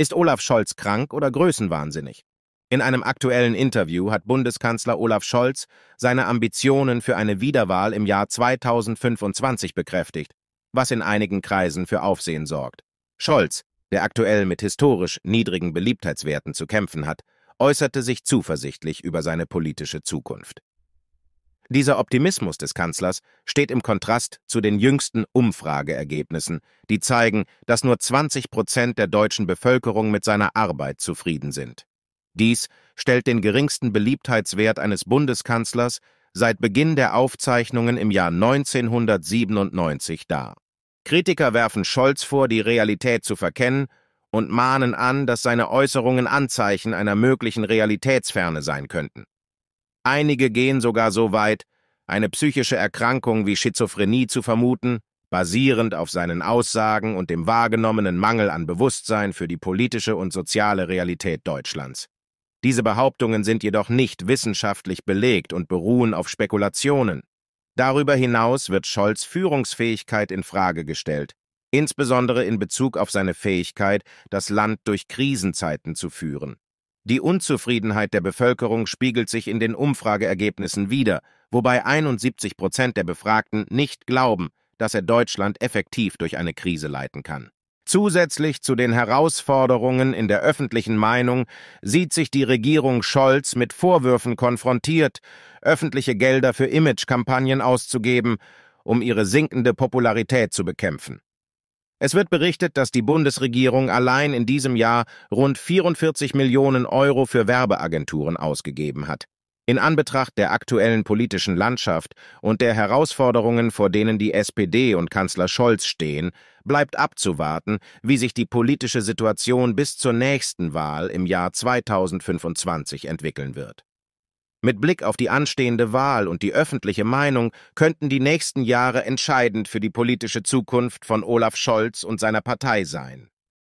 Ist Olaf Scholz krank oder größenwahnsinnig? In einem aktuellen Interview hat Bundeskanzler Olaf Scholz seine Ambitionen für eine Wiederwahl im Jahr 2025 bekräftigt, was in einigen Kreisen für Aufsehen sorgt. Scholz, der aktuell mit historisch niedrigen Beliebtheitswerten zu kämpfen hat, äußerte sich zuversichtlich über seine politische Zukunft. Dieser Optimismus des Kanzlers steht im Kontrast zu den jüngsten Umfrageergebnissen, die zeigen, dass nur 20 Prozent der deutschen Bevölkerung mit seiner Arbeit zufrieden sind. Dies stellt den geringsten Beliebtheitswert eines Bundeskanzlers seit Beginn der Aufzeichnungen im Jahr 1997 dar. Kritiker werfen Scholz vor, die Realität zu verkennen und mahnen an, dass seine Äußerungen Anzeichen einer möglichen Realitätsferne sein könnten. Einige gehen sogar so weit, eine psychische Erkrankung wie Schizophrenie zu vermuten, basierend auf seinen Aussagen und dem wahrgenommenen Mangel an Bewusstsein für die politische und soziale Realität Deutschlands. Diese Behauptungen sind jedoch nicht wissenschaftlich belegt und beruhen auf Spekulationen. Darüber hinaus wird Scholz Führungsfähigkeit in Frage gestellt, insbesondere in Bezug auf seine Fähigkeit, das Land durch Krisenzeiten zu führen. Die Unzufriedenheit der Bevölkerung spiegelt sich in den Umfrageergebnissen wider, wobei 71 Prozent der Befragten nicht glauben, dass er Deutschland effektiv durch eine Krise leiten kann. Zusätzlich zu den Herausforderungen in der öffentlichen Meinung sieht sich die Regierung Scholz mit Vorwürfen konfrontiert, öffentliche Gelder für Imagekampagnen auszugeben, um ihre sinkende Popularität zu bekämpfen. Es wird berichtet, dass die Bundesregierung allein in diesem Jahr rund 44 Millionen Euro für Werbeagenturen ausgegeben hat. In Anbetracht der aktuellen politischen Landschaft und der Herausforderungen, vor denen die SPD und Kanzler Scholz stehen, bleibt abzuwarten, wie sich die politische Situation bis zur nächsten Wahl im Jahr 2025 entwickeln wird. Mit Blick auf die anstehende Wahl und die öffentliche Meinung könnten die nächsten Jahre entscheidend für die politische Zukunft von Olaf Scholz und seiner Partei sein.